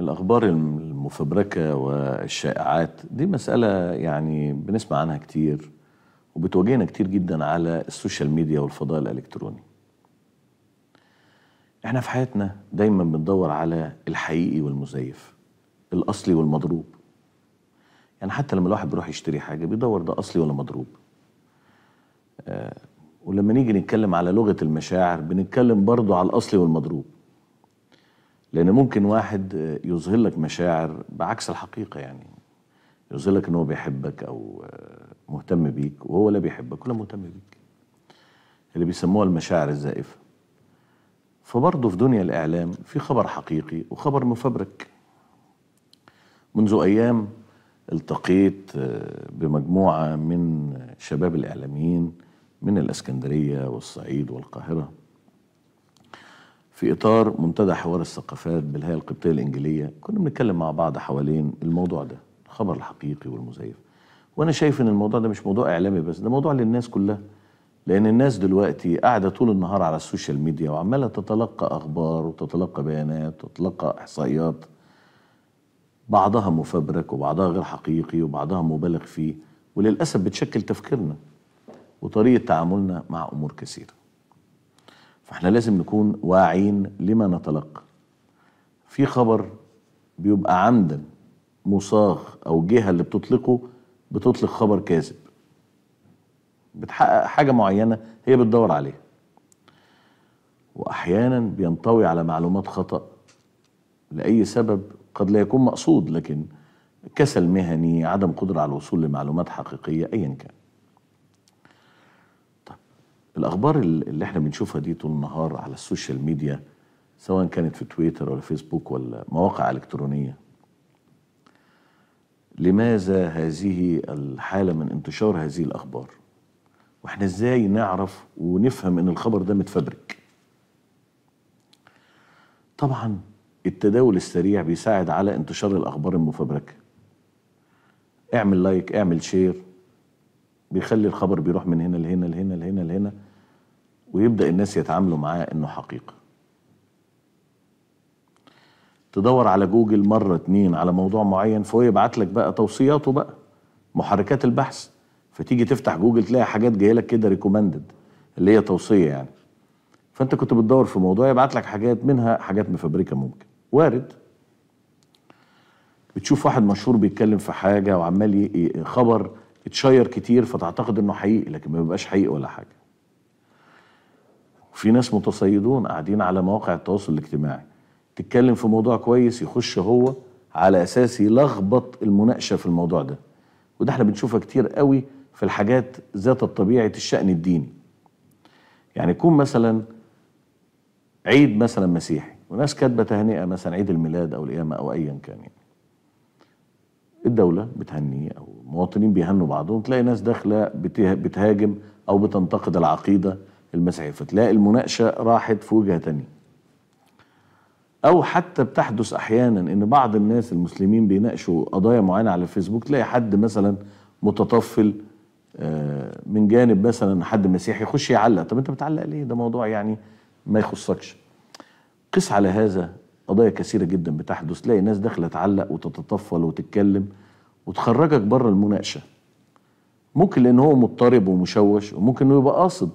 الأخبار المفبركة والشائعات دي مسألة يعني بنسمع عنها كتير وبتواجهنا كتير جدا على السوشيال ميديا والفضاء الإلكتروني احنا في حياتنا دايما بندور على الحقيقي والمزيف الأصلي والمضروب يعني حتى لما الواحد بيروح يشتري حاجة بيدور ده أصلي ولا مضروب آه ولما نيجي نتكلم على لغة المشاعر بنتكلم برضو على الأصلي والمضروب لان ممكن واحد يظهر لك مشاعر بعكس الحقيقه يعني يظهر لك ان هو بيحبك او مهتم بيك وهو لا بيحبك ولا مهتم بيك اللي بيسموها المشاعر الزائفه فبرضه في دنيا الاعلام في خبر حقيقي وخبر مفبرك منذ ايام التقيت بمجموعه من شباب الاعلاميين من الاسكندريه والصعيد والقاهره في اطار منتدى حوار الثقافات بالهيئه القبطيه الانجيليه كنا بنتكلم مع بعض حوالين الموضوع ده الخبر الحقيقي والمزيف وانا شايف ان الموضوع ده مش موضوع اعلامي بس ده موضوع للناس كلها لان الناس دلوقتي قاعده طول النهار على السوشيال ميديا وعماله تتلقى اخبار وتتلقى بيانات وتتلقى احصائيات بعضها مفبرك وبعضها غير حقيقي وبعضها مبالغ فيه وللاسف بتشكل تفكيرنا وطريقه تعاملنا مع امور كثيره فاحنا لازم نكون واعين لما نتلقى في خبر بيبقى عمدا مصاغ او جهه اللي بتطلقه بتطلق خبر كاذب بتحقق حاجه معينه هي بتدور عليها واحيانا بينطوي على معلومات خطا لاي سبب قد لا يكون مقصود لكن كسل مهني عدم قدره على الوصول لمعلومات حقيقيه ايا كان الأخبار اللي احنا بنشوفها دي طول النهار على السوشيال ميديا سواء كانت في تويتر ولا فيسبوك ولا مواقع إلكترونية لماذا هذه الحالة من انتشار هذه الأخبار واحنا ازاي نعرف ونفهم ان الخبر ده متفبرك طبعا التداول السريع بيساعد على انتشار الأخبار المفبركة اعمل لايك اعمل شير بيخلي الخبر بيروح من هنا لهنا لهنا لهنا لهنا ويبدا الناس يتعاملوا معاه انه حقيقه تدور على جوجل مره اتنين على موضوع معين فهو يبعت لك بقى توصياته بقى محركات البحث فتيجي تفتح جوجل تلاقي حاجات جايه لك كده ريكومندد اللي هي توصيه يعني فانت كنت بتدور في موضوع يبعت لك حاجات منها حاجات مفبركه ممكن وارد بتشوف واحد مشهور بيتكلم في حاجه وعمال خبر اتشير كتير فتعتقد انه حقيقي لكن ما بيبقاش حقيقي ولا حاجه وفي ناس متصيدون قاعدين على مواقع التواصل الاجتماعي تتكلم في موضوع كويس يخش هو على اساس يلخبط المناقشه في الموضوع ده وده احنا بنشوفها كتير قوي في الحاجات ذات الطبيعه الشأن الديني يعني يكون مثلا عيد مثلا مسيحي وناس كاتبه تهنئه مثلا عيد الميلاد او القيامه او ايا كان يعني الدوله بتهنيه او المواطنين بيهنوا بعضهم تلاقي ناس داخله بتهاجم او بتنتقد العقيده المسيحيه فتلاقي المناقشه راحت في وجهه تانية او حتى بتحدث احيانا ان بعض الناس المسلمين بيناقشوا قضايا معينه على الفيسبوك تلاقي حد مثلا متطفل آه، من جانب مثلا حد مسيحي يخش يعلق طب انت بتعلق ليه ده موضوع يعني ما يخصكش قس على هذا قضايا كثيره جدا بتحدث تلاقي ناس داخله تعلق وتتطفل وتتكلم وتخرجك بره المناقشه ممكن لان هو مضطرب ومشوش وممكن انه يبقى قاصد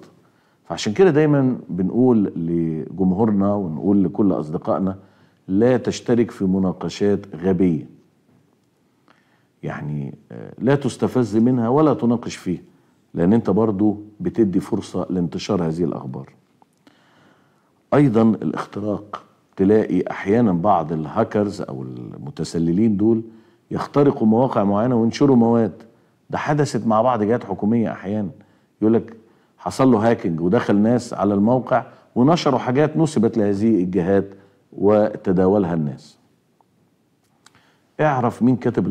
فعشان كده دايما بنقول لجمهورنا ونقول لكل اصدقائنا لا تشترك في مناقشات غبيه يعني آه، لا تستفز منها ولا تناقش فيها لان انت برضو بتدي فرصه لانتشار هذه الاخبار ايضا الاختراق تلاقي احيانا بعض الهاكرز او المتسللين دول يخترقوا مواقع معينه وينشروا مواد ده حدثت مع بعض جهات حكوميه احيانا يقول لك حصل له هاكينج ودخل ناس على الموقع ونشروا حاجات نسبت لهذه الجهات وتداولها الناس اعرف مين كتب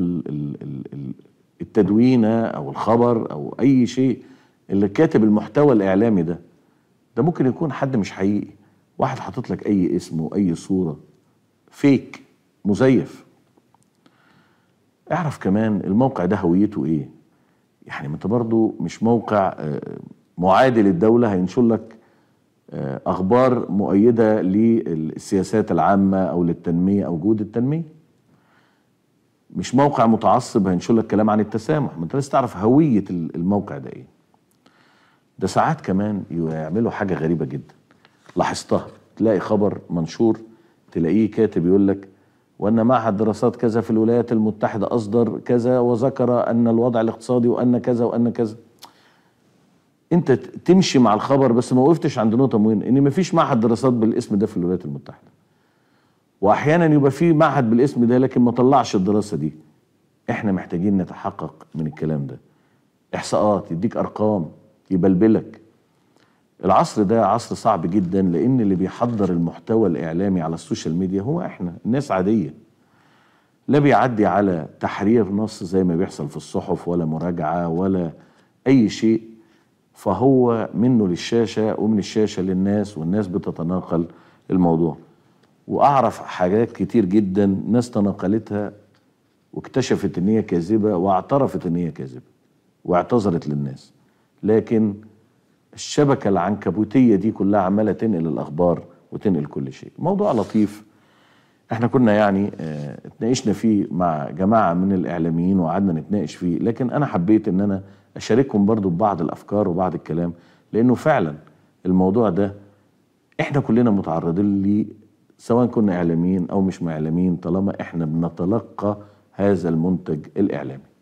التدوينه او الخبر او اي شيء اللي كاتب المحتوى الاعلامي ده ده ممكن يكون حد مش حقيقي واحد حاطط لك اي اسم واي صوره فيك مزيف اعرف كمان الموقع ده هويته ايه يعني انت برضو مش موقع آه، معادي للدولة هينشر لك آه، اخبار مؤيدة للسياسات العامة او للتنمية او جهود التنمية مش موقع متعصب هينشر لك كلام عن التسامح ما انت لازم تعرف هوية الموقع ده ايه ده ساعات كمان يعملوا حاجة غريبة جدا لاحظتها تلاقي خبر منشور تلاقيه كاتب يقول لك وأن معهد دراسات كذا في الولايات المتحدة أصدر كذا وذكر أن الوضع الاقتصادي وأن كذا وأن كذا أنت تمشي مع الخبر بس ما وقفتش عند نقطة مهمة إن مفيش معهد دراسات بالاسم ده في الولايات المتحدة وأحيانا يبقى في معهد بالاسم ده لكن ما طلعش الدراسة دي إحنا محتاجين نتحقق من الكلام ده إحصاءات يديك أرقام يبلبلك العصر ده عصر صعب جدا لان اللي بيحضر المحتوى الاعلامي على السوشيال ميديا هو احنا الناس عاديه لا بيعدي على تحرير نص زي ما بيحصل في الصحف ولا مراجعه ولا اي شيء فهو منه للشاشه ومن الشاشه للناس والناس بتتناقل الموضوع واعرف حاجات كتير جدا ناس تناقلتها واكتشفت ان هي كاذبه واعترفت ان هي كاذبه واعتذرت للناس لكن الشبكة العنكبوتية دي كلها عمالة تنقل الأخبار وتنقل كل شيء موضوع لطيف احنا كنا يعني اه اتناقشنا فيه مع جماعة من الإعلاميين وقعدنا نتناقش فيه لكن أنا حبيت إن أنا أشارككم برضو ببعض الأفكار وبعض الكلام لأنه فعلا الموضوع ده احنا كلنا متعرضين ليه سواء كنا إعلاميين أو مش إعلاميين طالما احنا بنتلقى هذا المنتج الإعلامي